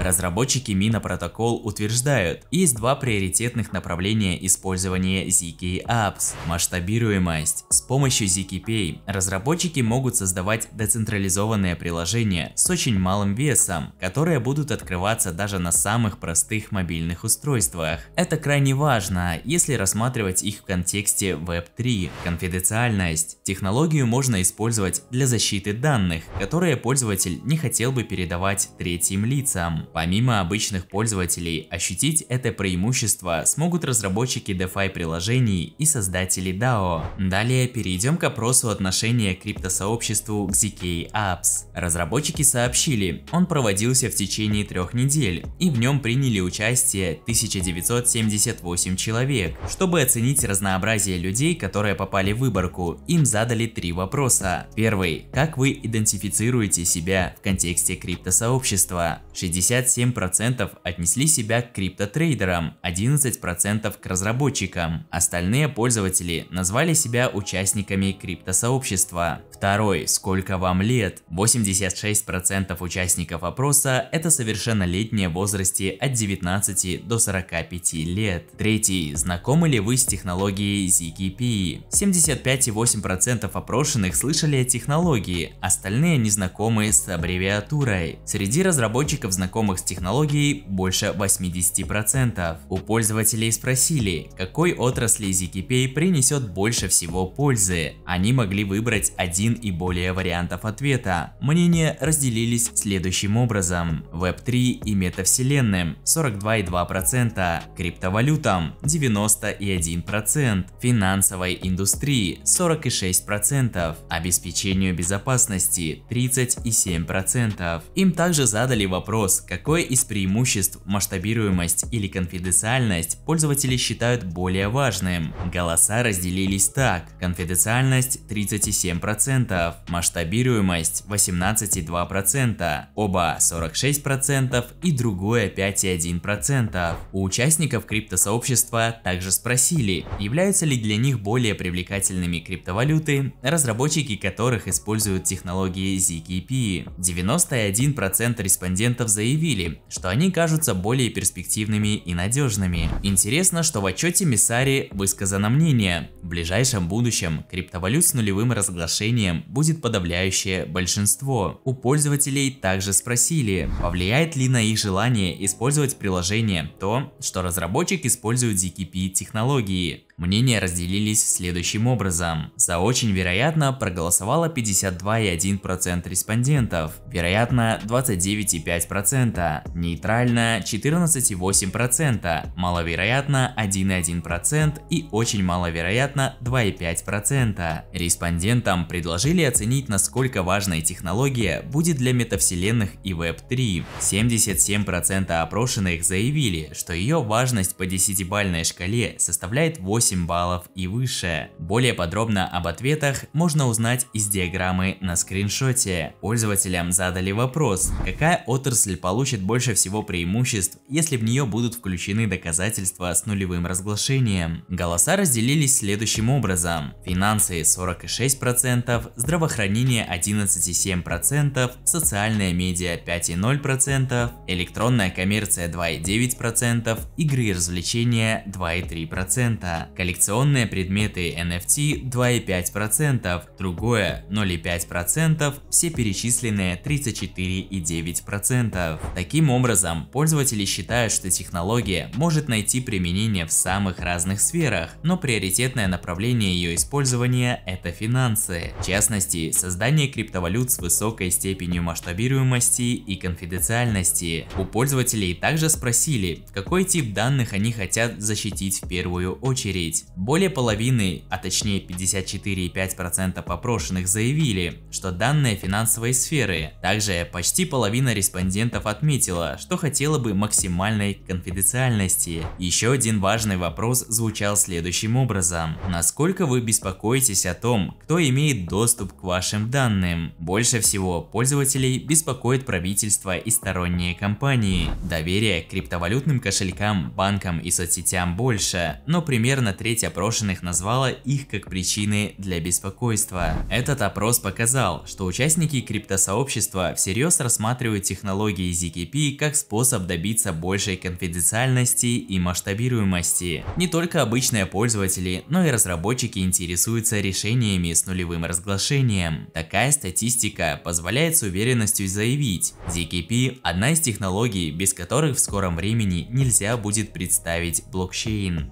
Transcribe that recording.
Разработчики Мина Протокол утверждают, есть два приоритетных направления использования ZK Apps – масштабируемость. С помощью ZK Pay разработчики могут создавать децентрализованные приложения с очень малым весом, которые будут открываться даже на самых простых мобильных устройствах. Это крайне важно, если рассматривать их в контексте Web3. Конфиденциальность. Технологию можно использовать для защиты данных, которые пользователь не хотел бы передавать третьим лицам. Помимо обычных пользователей, ощутить это преимущество смогут разработчики DeFi приложений и создатели DAO. Далее перейдем к опросу отношения к криптосообществу к ZK Apps. Разработчики сообщили, он проводился в течение трех недель, и в нем приняли участие 1978 человек. Чтобы оценить разнообразие людей, которые попали в выборку, им задали три вопроса. Первый. Как вы идентифицируете себя в контексте криптосообщества? 60 67% отнесли себя к криптотрейдерам, 11% к разработчикам. Остальные пользователи назвали себя участниками криптосообщества. Второй. Сколько вам лет? 86% участников опроса – это совершеннолетние в возрасте от 19 до 45 лет. Третий. Знакомы ли вы с технологией ZigBee? 75,8% опрошенных слышали о технологии, остальные не знакомы с аббревиатурой. Среди разработчиков, знакомых с технологией, больше 80%. У пользователей спросили, какой отрасли ZigBee принесет больше всего пользы. Они могли выбрать один один и более вариантов ответа. Мнения разделились следующим образом. Веб-3 и метавселенным 42,2%, криптовалютам 91%, финансовой индустрии 46%, обеспечению безопасности 37%. Им также задали вопрос, какое из преимуществ масштабируемость или конфиденциальность пользователи считают более важным. Голоса разделились так. Конфиденциальность 37%, 46%, масштабируемость 18,2%, оба 46% и другое 5,1%. У участников криптосообщества также спросили, являются ли для них более привлекательными криптовалюты, разработчики которых используют технологии ZKP. 91% респондентов заявили, что они кажутся более перспективными и надежными. Интересно, что в отчете Миссари высказано мнение, в ближайшем будущем криптовалют с нулевым разглашением населением будет подавляющее большинство. У пользователей также спросили, повлияет ли на их желание использовать приложение то, что разработчик использует ZKP технологии. Мнения разделились следующим образом. За очень вероятно проголосовало 52,1% респондентов, вероятно 29,5%, нейтрально 14,8%, маловероятно 1,1% и очень маловероятно 2,5%. Респондентам предложили предложили оценить, насколько важная технология будет для метавселенных и Web3. 77% опрошенных заявили, что ее важность по десятибальной шкале составляет 8 баллов и выше. Более подробно об ответах можно узнать из диаграммы на скриншоте. Пользователям задали вопрос, какая отрасль получит больше всего преимуществ, если в нее будут включены доказательства с нулевым разглашением. Голоса разделились следующим образом. Финансы 46%, 5%, здравоохранение 11,7%, социальная медиа 5,0%, электронная коммерция 2,9%, игры и развлечения 2,3%, коллекционные предметы NFT 2,5%, другое 0,5%, все перечисленные 34,9%. Таким образом, пользователи считают, что технология может найти применение в самых разных сферах, но приоритетное направление ее использования – это финансы частности, создание криптовалют с высокой степенью масштабируемости и конфиденциальности. У пользователей также спросили, какой тип данных они хотят защитить в первую очередь. Более половины, а точнее 54,5% попрошенных заявили, что данные финансовой сферы. Также почти половина респондентов отметила, что хотела бы максимальной конфиденциальности. Еще один важный вопрос звучал следующим образом. Насколько вы беспокоитесь о том, кто имеет доступ доступ к вашим данным. Больше всего пользователей беспокоит правительство и сторонние компании. Доверие к криптовалютным кошелькам, банкам и соцсетям больше, но примерно треть опрошенных назвала их как причины для беспокойства. Этот опрос показал, что участники криптосообщества всерьез рассматривают технологии ZKP как способ добиться большей конфиденциальности и масштабируемости. Не только обычные пользователи, но и разработчики интересуются решениями с нулевым разглашением соглашениям. Такая статистика позволяет с уверенностью заявить, ZKP — одна из технологий, без которых в скором времени нельзя будет представить блокчейн.